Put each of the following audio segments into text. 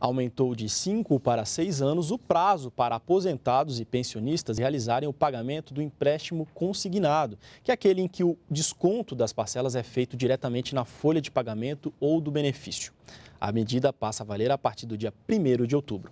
aumentou de 5 para 6 anos o prazo para aposentados e pensionistas realizarem o pagamento do empréstimo consignado, que é aquele em que o desconto das parcelas é feito diretamente na folha de pagamento ou do benefício. A medida passa a valer a partir do dia 1 de outubro.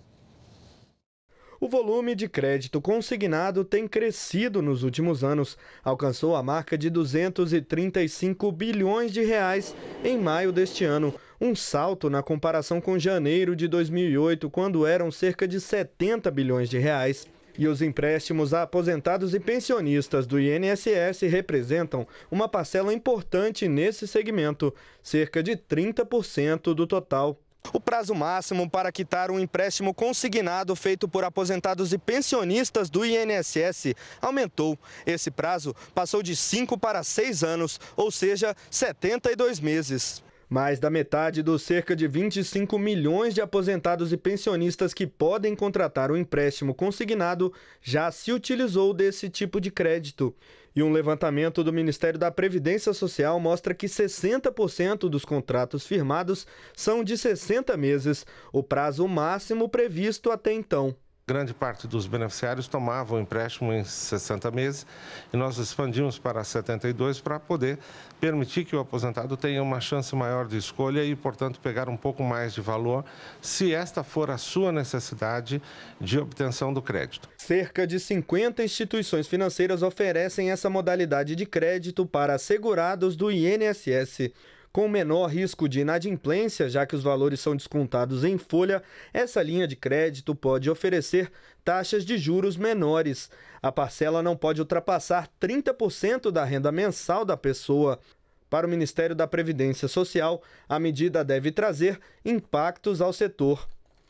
O volume de crédito consignado tem crescido nos últimos anos. Alcançou a marca de 235 bilhões de reais em maio deste ano um salto na comparação com janeiro de 2008, quando eram cerca de 70 bilhões de reais. E os empréstimos a aposentados e pensionistas do INSS representam uma parcela importante nesse segmento, cerca de 30% do total. O prazo máximo para quitar um empréstimo consignado feito por aposentados e pensionistas do INSS aumentou. Esse prazo passou de 5 para 6 anos, ou seja, 72 meses. Mais da metade dos cerca de 25 milhões de aposentados e pensionistas que podem contratar o um empréstimo consignado já se utilizou desse tipo de crédito. E um levantamento do Ministério da Previdência Social mostra que 60% dos contratos firmados são de 60 meses, o prazo máximo previsto até então. Grande parte dos beneficiários tomavam o empréstimo em 60 meses e nós expandimos para 72 para poder permitir que o aposentado tenha uma chance maior de escolha e, portanto, pegar um pouco mais de valor, se esta for a sua necessidade de obtenção do crédito. Cerca de 50 instituições financeiras oferecem essa modalidade de crédito para assegurados do INSS. Com menor risco de inadimplência, já que os valores são descontados em folha, essa linha de crédito pode oferecer taxas de juros menores. A parcela não pode ultrapassar 30% da renda mensal da pessoa. Para o Ministério da Previdência Social, a medida deve trazer impactos ao setor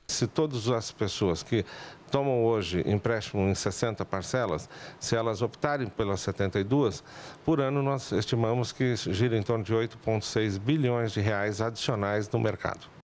se todas as pessoas que tomam hoje empréstimo em 60 parcelas, se elas optarem pelas 72, por ano nós estimamos que gira em torno de 8,6 bilhões de reais adicionais no mercado.